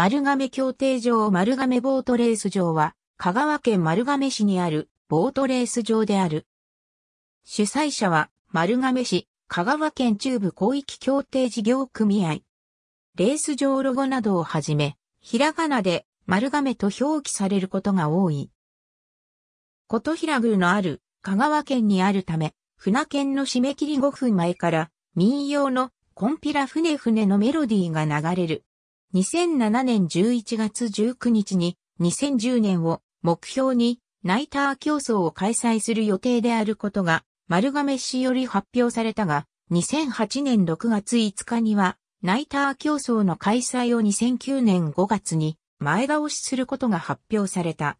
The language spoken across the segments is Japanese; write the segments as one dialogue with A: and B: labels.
A: 丸亀協定場丸亀ボートレース場は、香川県丸亀市にあるボートレース場である。主催者は丸亀市香川県中部広域協定事業組合。レース場ロゴなどをはじめ、ひらがなで丸亀と表記されることが多い。琴平宮のある香川県にあるため、船券の締め切り5分前から民謡のコンピラ船船のメロディーが流れる2007年11月19日に2010年を目標にナイター競争を開催する予定であることが丸亀市より発表されたが、2008年6月5日にはナイター競争の開催を2009年5月に前倒しすることが発表された。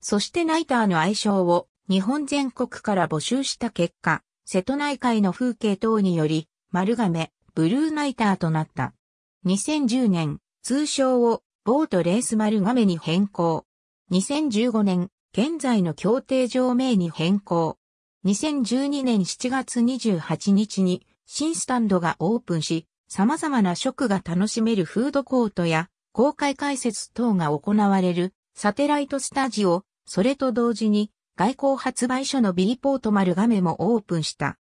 A: そしてナイターの愛称を日本全国から募集した結果、瀬戸内海の風景等により、丸亀、ブルーナイターとなった。2010年、通称をボートレース丸亀に変更。2015年、現在の協定上名に変更。2012年7月28日に新スタンドがオープンし、様々な食が楽しめるフードコートや公開解説等が行われるサテライトスタジオ、それと同時に外交発売所のビリポート丸亀もオープンした。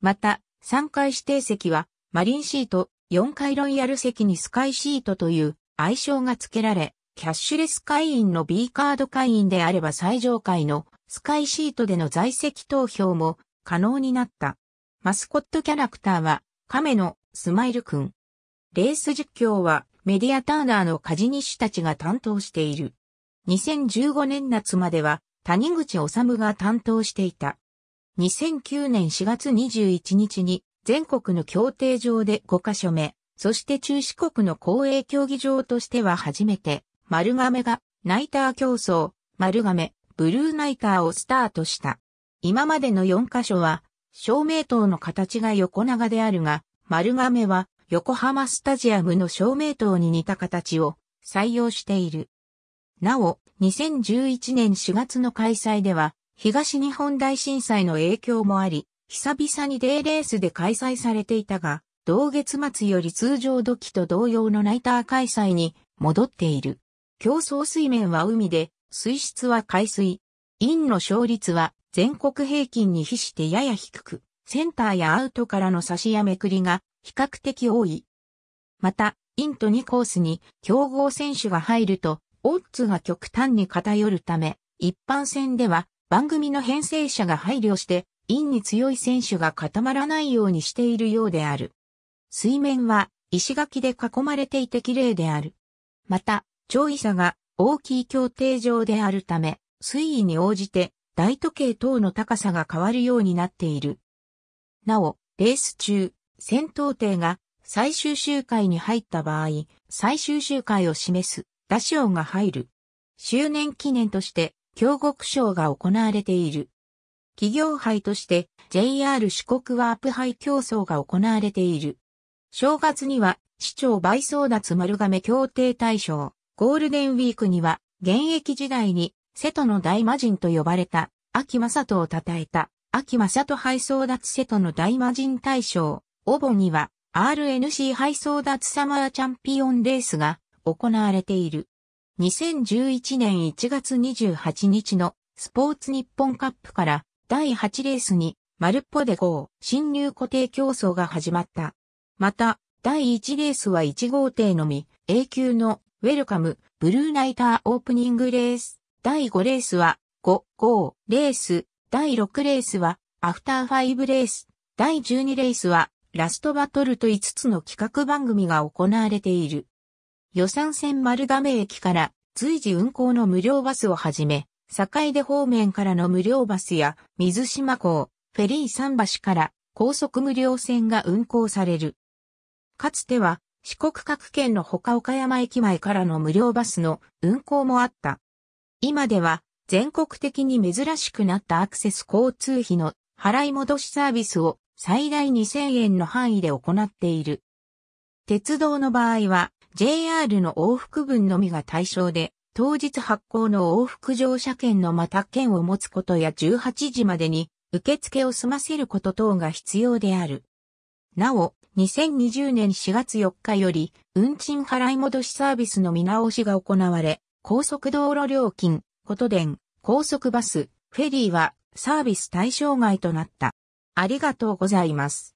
A: また、3階指定席はマリンシート、4階ロイヤル席にスカイシートという愛称が付けられ、キャッシュレス会員の B カード会員であれば最上階のスカイシートでの在籍投票も可能になった。マスコットキャラクターは亀のスマイルくん。レース実況はメディアターナーのカジニッシュたちが担当している。2015年夏までは谷口治が担当していた。2009年4月21日に全国の協定上で5カ所目、そして中四国の公営競技場としては初めて、丸亀がナイター競争、丸亀、ブルーナイターをスタートした。今までの4カ所は、照明塔の形が横長であるが、丸亀は横浜スタジアムの照明塔に似た形を採用している。なお、2011年4月の開催では、東日本大震災の影響もあり、久々にデーレースで開催されていたが、同月末より通常時と同様のナイター開催に戻っている。競争水面は海で、水質は海水。インの勝率は全国平均に比してやや低く、センターやアウトからの差しやめくりが比較的多い。また、インと2コースに競合選手が入ると、オッズが極端に偏るため、一般戦では番組の編成者が配慮して陰に強い選手が固まらないようにしているようである。水面は石垣で囲まれていて綺麗である。また、潮位差が大きい協定上であるため、水位に応じて大時計等の高さが変わるようになっている。なお、レース中、戦闘艇が最終周回に入った場合、最終周回を示す打賞が入る。周年記念として、京極賞が行われている。企業杯として JR 四国ワープ杯競争が行われている。正月には市長倍争奪丸亀協定大賞、ゴールデンウィークには現役時代に瀬戸の大魔人と呼ばれた秋正人を称えた秋正人杯争奪瀬戸の大魔人大賞、お盆には RNC 配送奪サマーチャンピオンレースが行われている。2011年1月28日のスポーツ日本カップから第8レースに、マルポデでー侵入固定競争が始まった。また、第1レースは1号艇のみ、A 級のウェルカム、ブルーナイターオープニングレース。第5レースは、5、5、レース。第6レースは、アフター5レース。第12レースは、ラストバトルと5つの企画番組が行われている。予算線丸亀駅から随時運行の無料バスをはじめ、坂出方面からの無料バスや水島港、フェリー桟橋から高速無料線が運行される。かつては四国各県のほか岡山駅前からの無料バスの運行もあった。今では全国的に珍しくなったアクセス交通費の払い戻しサービスを最大2000円の範囲で行っている。鉄道の場合は JR の往復分のみが対象で当日発行の往復乗車券のまた券を持つことや18時までに受付を済ませること等が必要である。なお、2020年4月4日より運賃払い戻しサービスの見直しが行われ、高速道路料金、こと電、高速バス、フェリーはサービス対象外となった。ありがとうございます。